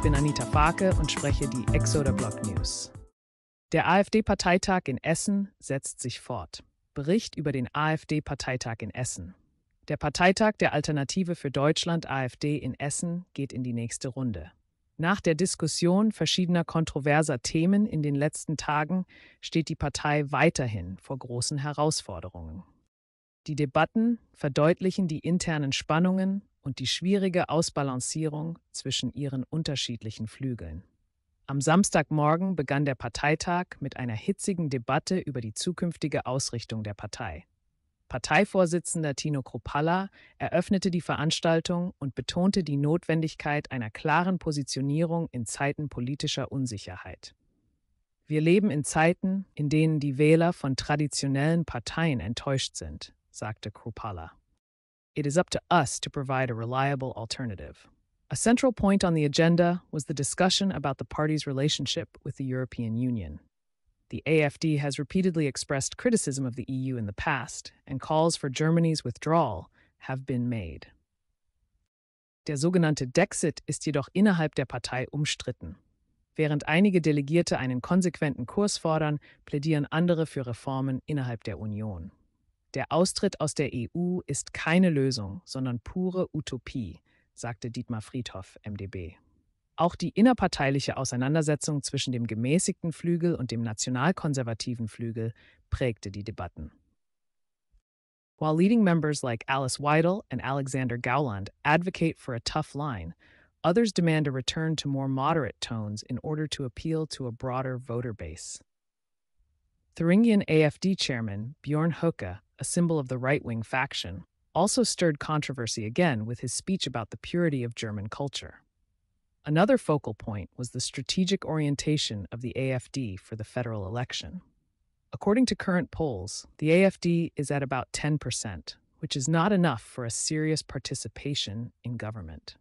Ich bin Anita Farke und spreche die Exoder Block News. Der AfD-Parteitag in Essen setzt sich fort. Bericht über den AfD-Parteitag in Essen. Der Parteitag der Alternative für Deutschland AfD in Essen geht in die nächste Runde. Nach der Diskussion verschiedener kontroverser Themen in den letzten Tagen steht die Partei weiterhin vor großen Herausforderungen. Die Debatten verdeutlichen die internen Spannungen und die schwierige Ausbalancierung zwischen ihren unterschiedlichen Flügeln. Am Samstagmorgen begann der Parteitag mit einer hitzigen Debatte über die zukünftige Ausrichtung der Partei. Parteivorsitzender Tino Kropalla eröffnete die Veranstaltung und betonte die Notwendigkeit einer klaren Positionierung in Zeiten politischer Unsicherheit. Wir leben in Zeiten, in denen die Wähler von traditionellen Parteien enttäuscht sind, sagte Kropalla. it is up to us to provide a reliable alternative. A central point on the agenda was the discussion about the party's relationship with the European Union. The AFD has repeatedly expressed criticism of the EU in the past, and calls for Germany's withdrawal have been made. Der sogenannte Dexit ist jedoch innerhalb der Partei umstritten. Während einige Delegierte einen konsequenten Kurs fordern, plädieren andere für Reformen innerhalb der Union. Der Austritt aus der EU ist keine Lösung, sondern pure Utopie, sagte Dietmar Friedhoff, MdB. Auch die innerparteiliche Auseinandersetzung zwischen dem gemäßigten Flügel und dem nationalkonservativen Flügel prägte die Debatten. While leading members like Alice Weidel and Alexander Gauland advocate for a tough line, others demand a return to more moderate tones in order to appeal to a broader voter base. Thuringian AFD chairman Bjorn Hoka, a symbol of the right wing faction, also stirred controversy again with his speech about the purity of German culture. Another focal point was the strategic orientation of the AFD for the federal election. According to current polls, the AFD is at about 10%, which is not enough for a serious participation in government.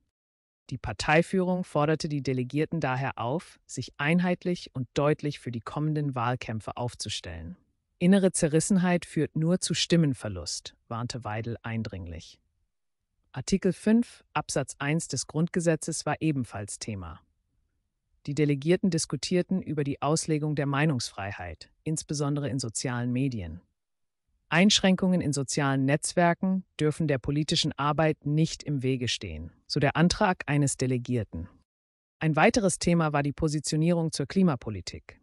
Die Parteiführung forderte die Delegierten daher auf, sich einheitlich und deutlich für die kommenden Wahlkämpfe aufzustellen. Innere Zerrissenheit führt nur zu Stimmenverlust, warnte Weidel eindringlich. Artikel 5 Absatz 1 des Grundgesetzes war ebenfalls Thema. Die Delegierten diskutierten über die Auslegung der Meinungsfreiheit, insbesondere in sozialen Medien. Einschränkungen in sozialen Netzwerken dürfen der politischen Arbeit nicht im Wege stehen, so der Antrag eines Delegierten. Ein weiteres Thema war die Positionierung zur Klimapolitik.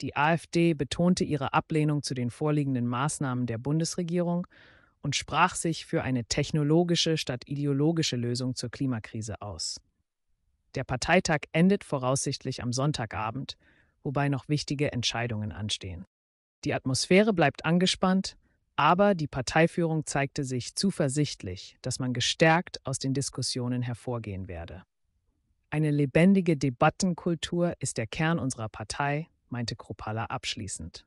Die AfD betonte ihre Ablehnung zu den vorliegenden Maßnahmen der Bundesregierung und sprach sich für eine technologische statt ideologische Lösung zur Klimakrise aus. Der Parteitag endet voraussichtlich am Sonntagabend, wobei noch wichtige Entscheidungen anstehen. Die Atmosphäre bleibt angespannt, aber die Parteiführung zeigte sich zuversichtlich, dass man gestärkt aus den Diskussionen hervorgehen werde. Eine lebendige Debattenkultur ist der Kern unserer Partei, meinte Kropala abschließend.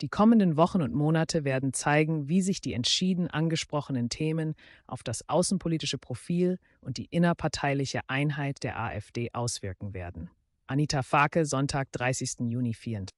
Die kommenden Wochen und Monate werden zeigen, wie sich die entschieden angesprochenen Themen auf das außenpolitische Profil und die innerparteiliche Einheit der AfD auswirken werden. Anita Fake, Sonntag, 30. Juni 24.